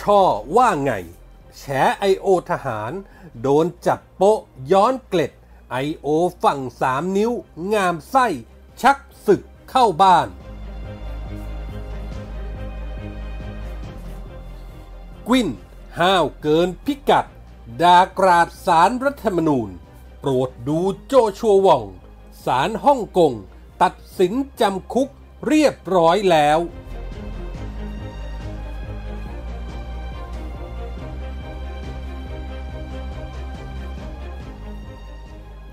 ช่อว่าไงแฉไอโอทหาร โดนจับโปะย้อนเกล็ด ไอโอฝั่งสามนิ้ว งามไส้ ชักศึกเข้าบ้านกวินห้าวเกินพิกัด ดากราดสารรัฐธรรมนูญ โปรดดูโจชัวว่องสารฮ่องกง ตัดสินจำคุกเรียบร้อยแล้ว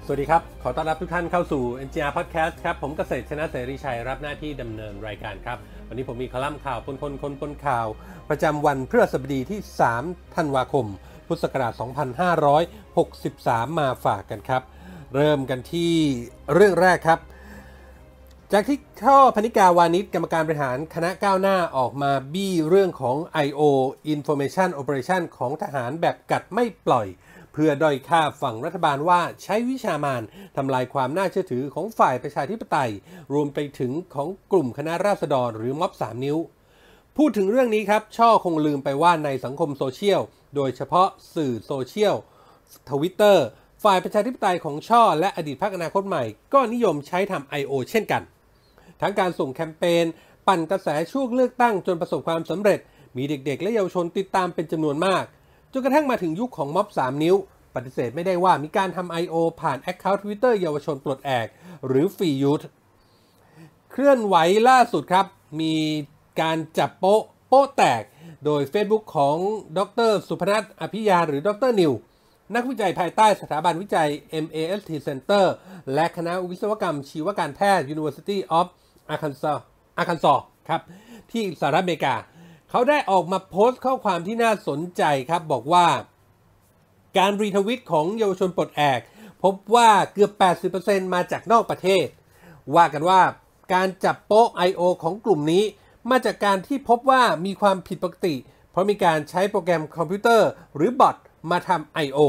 สวัสดีครับ ขอต้อนรับทุกท่านเข้าสู่ NGR Podcast ครับ ผมเกษตรชนะเสรีชัย รับหน้าที่ดำเนินรายการครับ วันนี้ผมมีคอลัมน์ข่าวปนคนคนปนข่าว ประจำวันเพื่อสบดีที่3ธันวาคม พุทธศักราช2563 มาฝากกันครับ เริ่มกันที่เรื่องแรกครับ จากที่ข้อพนิกาวานิชกรรมการบริหารคณะก้าวหน้าออกมาบี้เรื่องของ I.O. Information Operation ของทหารแบบกัดไม่ปล่อยเพื่อด้อยค่าฝั่งรัฐบาลว่าใช้วิชามานทำลายความน่าเชื่อถือของฝ่ายประชาธิปไตย รวมไปถึงของกลุ่มคณะราษฎรหรือม็อบสามนิ้ว พูดถึงเรื่องนี้ครับ ช่อคงลืมไปว่าในสังคมโซเชียลโดยเฉพาะสื่อโซเชียลทวิตเตอร์ฝ่ายประชาธิปไตยของช่อและอดีตพักอนาคตใหม่ ก็นิยมใช้ทำ I.O. เช่นกัน ทั้งการส่งแคมเปญปั่นกระแสช่วงเลือกตั้งจนประสบความสำเร็จ มีเด็กๆ และเยาวชนติดตามเป็นจำนวนมากจนกระทั่งมาถึงยุคของม็อบ 3 นิ้วปฏิเสธไม่ได้ว่ามีการทำ I.O. ผ่าน Account Twitter เยาวชนปลดแอกหรือฟียูทเคลื่อนไหวล่าสุดครับมีการจับโป๊ะโป๊ะแตกโดย Facebook ของดรสุพนัทอภิยาหรือดรนิว นักวิจัยภายใต้สถาบันวิจัย MAST Center และคณะวิศวกรรม ชีวการแพทย์ University of Arkansas Arkansas ครับที่สหรัฐอเมริกาเขาได้ออกมาโพสต์ข้อความที่น่าสนใจครับบอกว่า การรีทวิตของเยาวชนปลดแอก พบว่าเกือบ 80%มาจากนอกประเทศ ว่ากันว่าการจับโป๊ะ I.O. ของกลุ่มนี้ มาจากการที่พบว่ามีความผิดปกติ เพราะมีการใช้โปรแกรมคอมพิวเตอร์หรือบอทมาทำ I.O.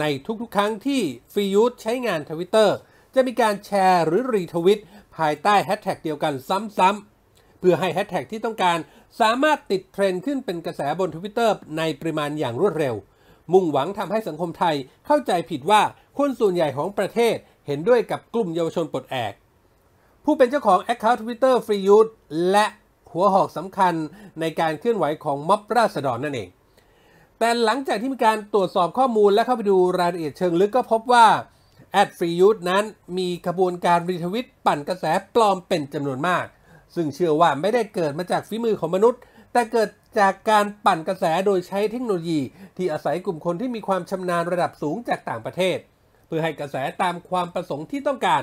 ในทุกๆครั้งที่ฟรียูสใช้งานทวิตเตอร์จะมีการแชร์หรือรีทวิต ภายใต้แฮชแท็กเดียวกัน ซ้ำๆเพื่อให้แฮชแท็กที่ต้องการสามารถติดเทรนด์ขึ้นเป็นกระแสบนทวิตเตอร์ในปริมาณอย่างรวดเร็ว มุ่งหวังทำให้สังคมไทยเข้าใจผิดว่าคนส่วนใหญ่ของประเทศเห็นด้วยกับกลุ่มเยาวชนปลดแอก ผู้เป็นเจ้าของแอคเคาท์ทวิตเตอร์ฟรียูดและหัวหอกสำคัญในการเคลื่อนไหวของม็อบราษฎรนั่นเอง แต่หลังจากที่มีการตรวจสอบข้อมูลและเข้าไปดูรายละเอียดเชิงลึกก็พบว่าแอดฟรียูดนั้นมีขบวนการรีทวิตปั่นกระแสปลอมเป็นจำนวนมากซึ่งเชื่อว่าไม่ได้เกิดมาจากฝีมือของมนุษย์ แต่เกิดจากการปั่นกระแสโดยใช้เทคโนโลยี ที่อาศัยกลุ่มคนที่มีความชำนาญระดับสูงจากต่างประเทศ เพื่อให้กระแสตามความประสงค์ที่ต้องการ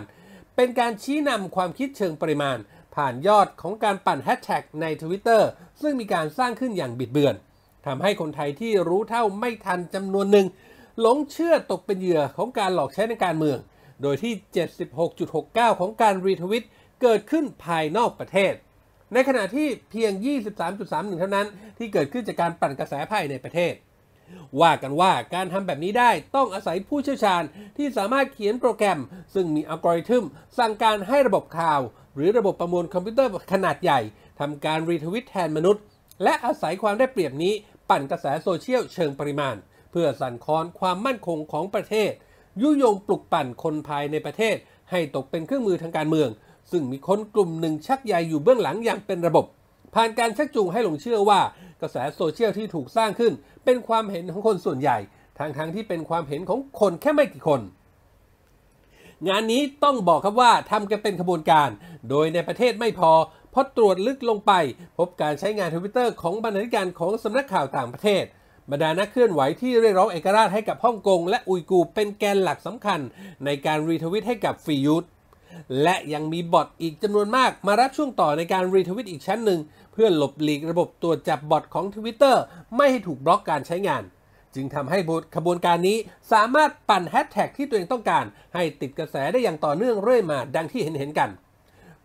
เป็นการชี้นำความคิดเชิงปริมาณ ผ่านยอดของการปั่นแฮชแท็กในทวิตเตอร์ซึ่งมีการสร้างขึ้นอย่างบิดเบือนทำให้คนไทยที่รู้เท่าไม่ทันจำนวนหนึ่งหลงเชื่อตกเป็นเหยื่อของการหลอกใช้ในการเมือง โดยที่ 76.69 ของการรีทวิตเกิดขึ้นภายนอกประเทศ ในขณะที่เพียง 23.31 เท่านั้น ที่เกิดขึ้นจากการปั่นกระแสภายในประเทศ ว่ากันว่าการทำแบบนี้ได้ต้องอาศัยผู้เชี่ยวชาญที่สามารถเขียนโปรแกรม ซึ่งมีอัลกอริทึมสั่งการให้ระบบข่าว หรือระบบประมวลคอมพิวเตอร์ขนาดใหญ่ทำการรีทวิตแทนมนุษย์ และอาศัยความได้เปรียบนี้ ปั่นกระแสโซเชียลเชิงปริมาณ เพื่อสั่นคลอนความมั่นคงของประเทศ ยุยงปลุกปั่นคนภายในประเทศ ให้ตกเป็นเครื่องมือทางการเมืองซึ่งมีคนกลุ่มหนึ่งชักใยอยู่เบื้องหลังอย่างเป็นระบบ ผ่านการชักจูงให้หลงเชื่อว่ากระแสโซเชียลที่ถูกสร้างขึ้นเป็นความเห็นของคนส่วนใหญ่ทั้งๆทที่เป็นความเห็นของคนแค่ไม่กี่คน งานนี้ต้องบอกครับว่าทำกันเป็นขบวนการ โดยในประเทศไม่พอพอตรวจลึกลงไป พบการใช้งานทวิตเตอร์ของบรรณาธิการของสำนักข่าวต่างประเทศ บรรดานักเคลื่อนไหวที่เรียกร้องเอกราชให้กับฮ่องกงและอุยกูเป็นแกนหลักสำคัญ ในการรีทวิตให้กับฟียุทและยังมีบอทอีกจำนวนมากมารับช่วงต่อในการรีทวิตอีกชั้นหนึ่งเพื่อหลบหลีกระบบตรวจจับบอทของ Twitter ไม่ให้ถูกบล็อกการใช้งาน จึงทำให้ขบวนการนี้สามารถปั่นแฮชแท็กที่ตัวเองต้องการ ให้ติดกระแสได้อย่างต่อเนื่องเรื่อยมาดังที่เห็นเห็นกัน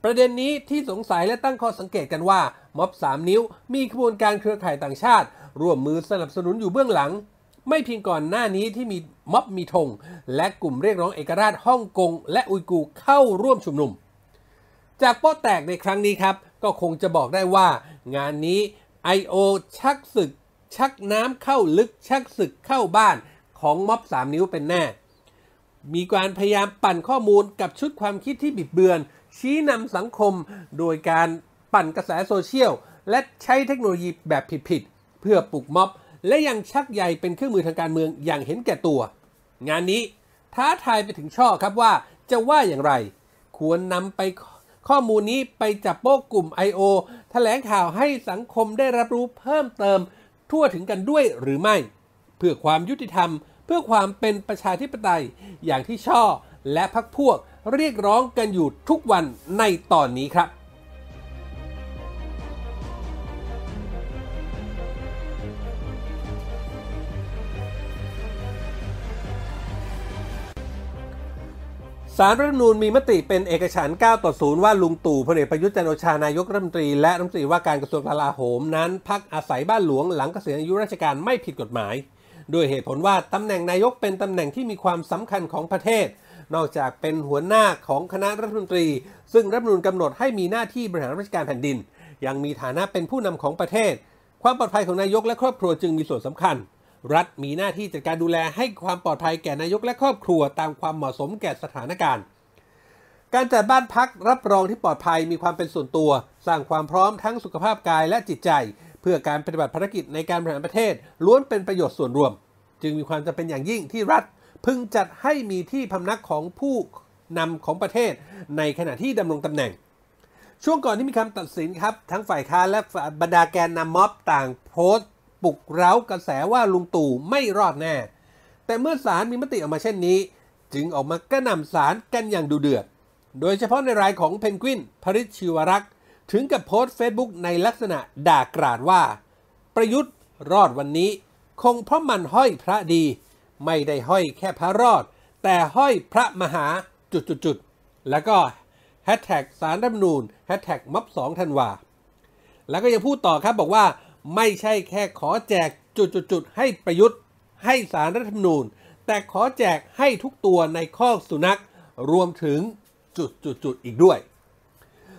ประเด็นนี้ที่สงสัยและตั้งข้อสังเกตกันว่าม็อบ3นิ้ว มีขบวนการเครือข่ายต่างชาติ ร่วมมือสนับสนุนอยู่เบื้องหลังไม่เพียงก่อนหน้านี้ที่มีม็อบมีธงและกลุ่มเรียกร้องเอกราชฮ่องกงและอุยกู เข้าร่วมชุมนุม จากโป๊ะแตกในครั้งนี้ครับ ก็คงจะบอกได้ว่า งานนี้ I.O. ชักศึกชักน้ำเข้าลึกชักศึกเข้าบ้านของม็อบสามนิ้วเป็นแน่ มีการพยายามปั่นข้อมูลกับชุดความคิดที่บิดเบือน ชี้นำสังคม โดยการปั่นกระแสโซเชียลและใช้เทคโนโลยีแบบผิดๆเพื่อปลุกม็อบและยังชักใยเป็นเครื่องมือทางการเมืองอย่างเห็นแก่ตัว งานนี้ท้าทายไปถึงช่อครับว่าจะว่าอย่างไร ควรนำไปข้อมูลนี้ไปจับโป๊กกลุ่ม I.O. แถลงข่าวให้สังคมได้รับรู้เพิ่มเติม ทั่วถึงกันด้วยหรือไม่ เพื่อความยุติธรรมเพื่อความเป็นประชาธิปไตยอย่างที่ช่อและพักพวกเรียกร้องกันอยู่ทุกวันในตอนนี้ครับสารรัฐธรรมนูญมีมติเป็นเอกฉันท์9ต่อ0ว่าลุงตู่พลเอกประยุทธ์จันโอชานายกรัฐมนตรีและรัฐมนตรีว่าการกระทรวงกลาโหมนั้น พักอาศัยบ้านหลวงหลังเกษียณอายุราชการไม่ผิดกฎหมายด้วยเหตุผลว่าตำแหน่งนายกเป็นตำแหน่งที่มีความสำคัญของประเทศ นอกจากเป็นหัวหน้าของคณะรัฐมนตรี ซึ่งรัฐมนูญกำหนดให้มีหน้าที่บริหารราชการแผ่นดิน ยังมีฐานะเป็นผู้นำของประเทศ ความปลอดภัยของนายกและครอบครัวจึงมีส่วนสำคัญรัฐมีหน้าที่จัดการดูแลให้ความปลอดภัยแก่นายกและครอบครัว ตามความเหมาะสมแก่สถานการณ์ การจัดบ้านพักรับรองที่ปลอดภัยมีความเป็นส่วนตัว สร้างความพร้อมทั้งสุขภาพกายและจิตใจ เพื่อการปฏิบัติภารกิจในการบริหารประเทศ ล้วนเป็นประโยชน์ส่วนรวม จึงมีความจำเป็นอย่างยิ่งที่รัฐพึงจัดให้มีที่พำนักของผู้นำของประเทศในขณะที่ดำรงตำแหน่ง ช่วงก่อนที่มีคำตัดสินครับทั้งฝ่ายค้านและบรรดาแกนนำม็อบต่างโพสต์ลุกเร้ากระแสว่าลุงตู่ไม่รอดแน่ แต่เมื่อสารมีมติออกมาเช่นนี้ จึงออกมากระหน่ำสารกันอย่างดูเดือด โดยเฉพาะในรายของเพนกวินพริชชิวรักษ์ ถึงกับโพสต์เฟซบุ๊กในลักษณะด่ากราดว่า ประยุทธ์รอดวันนี้ คงเพราะมันห้อยพระดี ไม่ได้ห้อยแค่พระรอด แต่ห้อยพระมหาจุดๆแล้วก็แฮชแท็กสารรัฐมนูลแฮชแท็กม็อบสองธันวา แล้วก็ยังพูดต่อครับบอกว่าไม่ใช่แค่ขอแจกจุดๆให้ประยุทธ์ ให้สารรัฐธรรมนูญ แต่ขอแจกให้ทุกตัวในข้อสุนัข รวมถึงจุดๆอีกด้วย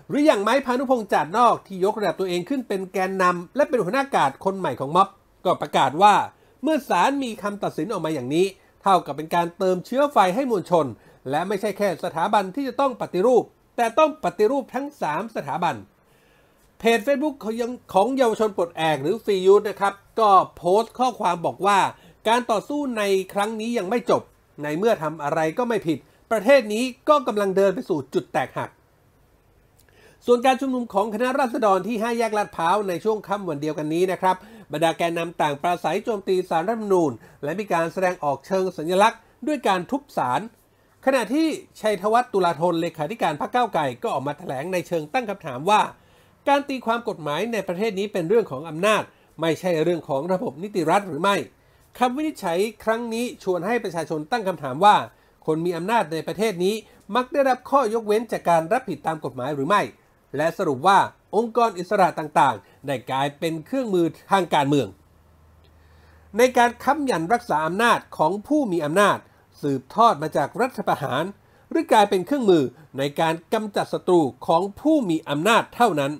หรืออย่างไม้พานุพงษ์จัดนอกที่ยกระดับตัวเองขึ้นเป็นแกนนำ และเป็นหัวหน้ากาดคนใหม่ของม็อบก็ประกาศว่า เมื่อศาลมีคำตัดสินออกมาอย่างนี้ เท่ากับเป็นการเติมเชื้อไฟให้มวลชน และไม่ใช่แค่สถาบันที่จะต้องปฏิรูป แต่ต้องปฏิรูปทั้ง 3 สถาบันพจ Facebook ของเยาวชนปลดแอก หรือฟียูนะครับ ก็โพสต์ข้อความบอกว่าการต่อสู้ในครั้งนี้ยังไม่จบ ในเมื่อทำอะไรก็ไม่ผิด ประเทศนี้ก็กำลังเดินไปสู่จุดแตกหัก ส่วนการชุมนุมของคณะราษฎรที่5แยกลาดพร้าวในช่วงค่ำวันเดียวกันนี้นะครับบรรดาแกนนำต่างปราศัยโจมตีสารรัฐมนูญ และมีการแสดงออกเชิงสัญลักษณ์ ด้วยการทุบสารขณะที่ชัยธวัฒน์ตุลาธนเลขาธิการพรรคก้าวไก่ ก็ออกมาแถลงในเชิงตั้งคำถามว่าการตีความกฎหมายในประเทศนี้เป็นเรื่องของอำนาจ ไม่ใช่เรื่องของระบบนิติรัฐหรือไม่คำวินิจฉัยครั้งนี้ชวนให้ประชาชนตั้งคำถามว่า คนมีอำนาจในประเทศนี้มักได้รับข้อยกเว้นจากการรับผิดตามกฎหมายหรือไม่ และสรุปว่าองค์กรอิสระต่าง ๆ ได้กลายเป็นเครื่องมือทางการเมือง ในการค้ำยันรักษาอำนาจของผู้มีอำนาจ สืบทอดมาจากรัฐประหาร หรือกลายเป็นเครื่องมือในการกำจัดศัตรูของผู้มีอำนาจเท่านั้น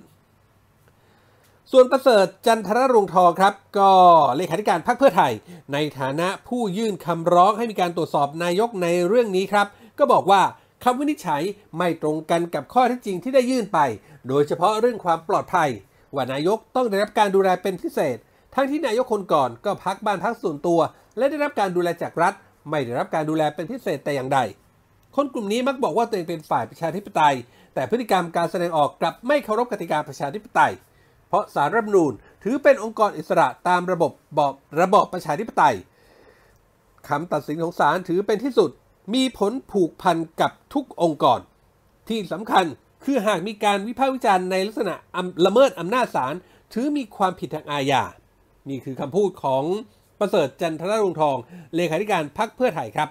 ส่วนประเสริฐจันทรรุงทองครับ ก็เลขาธิการพรรคเพื่อไทย ในฐานะผู้ยื่นคำร้องให้มีการตรวจสอบนายกในเรื่องนี้ครับ ก็บอกว่าคำวินิจฉัยไม่ตรงกันกับข้อที่จริง ที่ได้ยื่นไป โดยเฉพาะเรื่องความปลอดภัยว่านายกต้องได้รับการดูแลเป็นพิเศษ ทั้งที่นายกคนก่อนก็พักบ้านพักส่วนตัว และได้รับการดูแลจากรัฐ ไม่ได้รับการดูแลเป็นพิเศษแต่อย่างใด คนกลุ่มนี้มักบอกว่าตัวเองเป็นฝ่ายประชาธิปไตย แต่พฤติกรรมการแสดงออกกลับไม่เคารพกติกาประชาธิปไตยเพราะสารรัฐมนูญถือเป็นองค์กรอิสระตามระบบบอบระบอบประชาธิปไตยคำตัดสินของศาลถือเป็นที่สุดมีผลผูกพันกับทุกองค์กร ที่สำคัญคือหากมีการวิพากษ์วิจารณ์ในลักษณะละเมิดอำนาจศาลถือมีความผิดทางอาญานี่คือคำพูดของประเสริฐจันทร์รงทองเลขาธิการพรรคเพื่อไทยครับ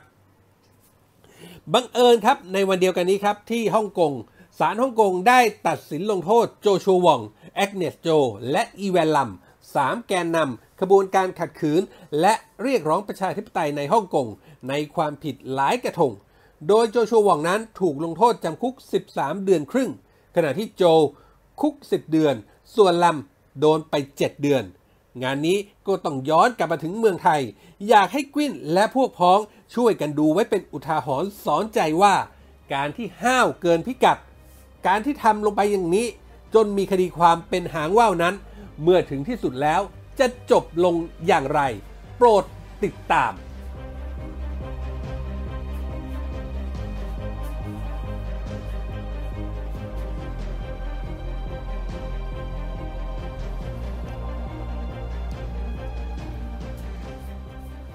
บังเอิญครับในวันเดียวกันนี้ครับที่ฮ่องกงศาลฮ่องกงได้ตัดสินลงโทษโจชัววองแอกเนส โจและอีแวนลัมสามแกนนำขบวนการขัดขืนและเรียกร้องประชาธิปไตยในฮ่องกงในความผิดหลายกระทง โดยโจชัวหวองนั้นถูกลงโทษจำคุก 13 เดือนครึ่ง ขณะที่โจคุก 10 เดือน ส่วนลำโดนไป 7 เดือน งานนี้ก็ต้องย้อนกลับมาถึงเมืองไทย อยากให้กวิ้นและพวกพ้องช่วยกันดูไว้เป็นอุทาหรณ์สอนใจว่า การที่ห้าวเกินพิกัด การที่ทำลงไปอย่างนี้จนมีคดีความเป็นหางว่าวนั้น เมื่อถึงที่สุดแล้วจะจบลงอย่างไร โปรดติดตาม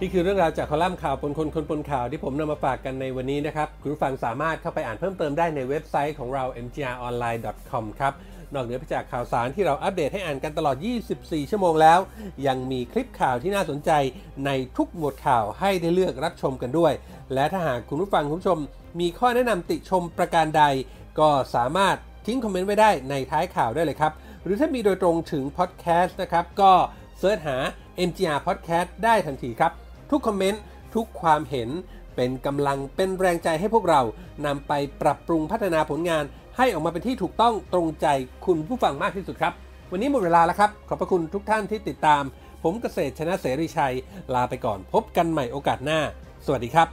นี่คือเรื่องราวจากคอลัมน์ข่าวปนคนคนปนข่าวที่ผมนำมาฝากกันในวันนี้นะครับคุณผู้ฟังสามารถเข้าไปอ่านเพิ่มเติมได้ในเว็บไซต์ของเรา mgronline.com ครับนอกเหนือไปจากข่าวสารที่เราอัปเดตให้อ่านกันตลอด 24 ชั่วโมงแล้ว ยังมีคลิปข่าวที่น่าสนใจในทุกหมวดข่าวให้ได้เลือกรับชมกันด้วย และถ้าหากคุณผู้ฟังคุณผู้ชมมีข้อแนะนำติชมประการใด ก็สามารถทิ้งคอมเมนต์ไว้ได้ในท้ายข่าวได้เลยครับ หรือถ้ามีโดยตรงถึงพอดแคสต์นะครับ ก็เสิร์ชหา MGR Podcast ได้ทันทีครับทุกคอมเมนต์ทุกความเห็นเป็นกำลังเป็นแรงใจให้พวกเรานำไปปรับปรุงพัฒนาผลงานให้ออกมาเป็นที่ถูกต้องตรงใจคุณผู้ฟังมากที่สุดครับ วันนี้หมดเวลาแล้วครับ ขอบพระคุณทุกท่านที่ติดตาม ผมเกษตรชนะเสรีชัย ลาไปก่อนพบกันใหม่โอกาสหน้า สวัสดีครับ